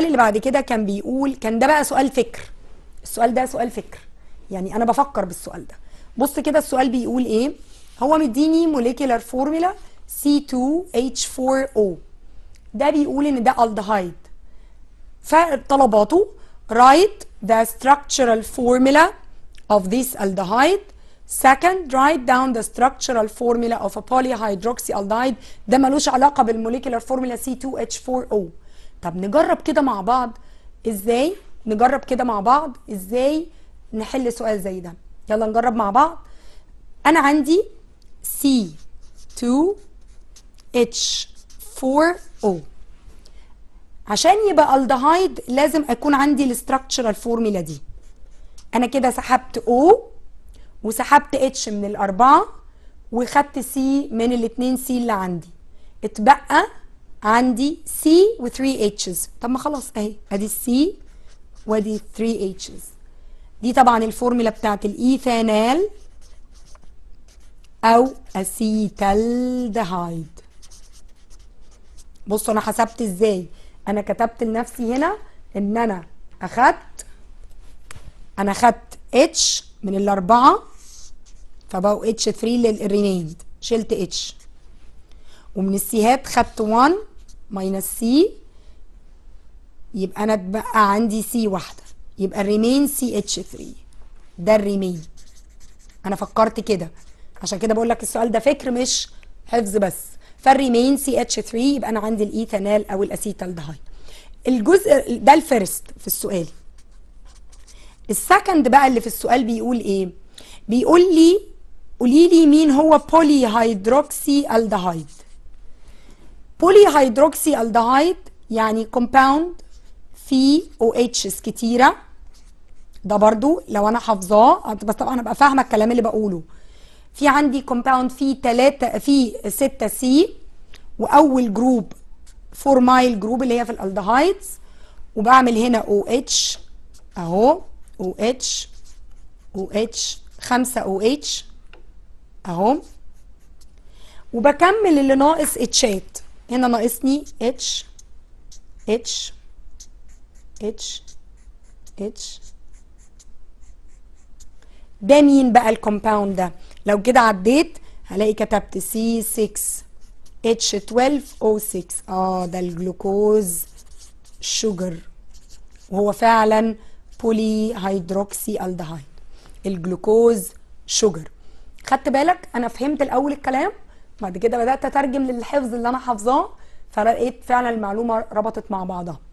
السؤال اللي بعد كده كان بيقول كان ده بقى سؤال فكر السؤال ده سؤال فكر يعني انا بفكر بالسؤال ده بص كده السؤال بيقول ايه هو مديني موليكيولار فورمولا C2H4O ده بيقول ان ده الدهايد فطلباته write the structural formula of this aldehyde second write down the structural formula of a polyhydroxyaldehyde ده ملوش علاقه بالموليكيولار فورمولا C2H4O طب نجرب كده مع بعض ازاي نجرب كده مع بعض ازاي نحل سؤال زي ده يلا نجرب مع بعض انا عندي سي 2 اتش 4 او عشان يبقى الدهايد لازم اكون عندي الاستراكشرال فورميلا دي انا كده سحبت او وسحبت اتش من الاربعه وخدت سي من الاتنين سي اللي عندي اتبقى عندي سي و 3 اتشز طب ما خلاص اهي ادي السي وادي 3 اتشز دي طبعا الفورمولا بتاعت الايثانال او اسيتالدهايد بصوا انا حسبت ازاي انا كتبت لنفسي هنا ان انا اخدت انا اخدت اتش من الاربعه فبقوا اتش 3 للرينيند شلت اتش ومن السيهات خدت 1 ماينس سي يبقى انا اتبقى عندي سي واحده يبقى الريمين سي اتش 3 ده الريمين انا فكرت كده عشان كده بقول لك السؤال ده فكر مش حفظ بس فالريمين سي اتش 3 يبقى انا عندي الايثانال او الاسيتالدهايد الجزء ده الفيرست في السؤال السكند بقى اللي في السؤال بيقول ايه بيقول لي قولي لي مين هو بولي هيدروكسي الدهايد بولي هيدروكسي الدهايد يعني كومباوند فيه او اتشز كتيره ده برضو لو انا حافظاه بس طبعا ابقى فاهمه الكلام اللي بقوله في عندي كومباوند فيه ثلاثه فيه 6 سي واول جروب فورمايل جروب اللي هي في الالدهايدز وبعمل هنا او اتش اهو او اتش او اتش 5 او اتش اهو وبكمل اللي ناقص اتشات هنا ناقصني اتش اتش اتش اتش ده مين بقى الكومباوند ده لو كده عديت هلاقي كتبت سي 6 اتش 12 او 6 اه ده الجلوكوز شوجر وهو فعلا بولي هيدروكسي الدهايد الجلوكوز شوجر خدت بالك انا فهمت الاول الكلام بعد كده بدات اترجم للحفظ اللي انا حافظاه فلقيت فعلا المعلومه ربطت مع بعضها